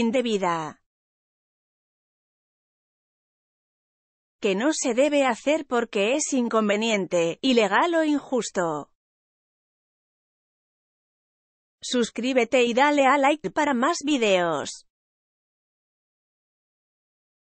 indebida. que no se debe hacer porque es inconveniente, ilegal o injusto. Suscríbete y dale a like para más videos.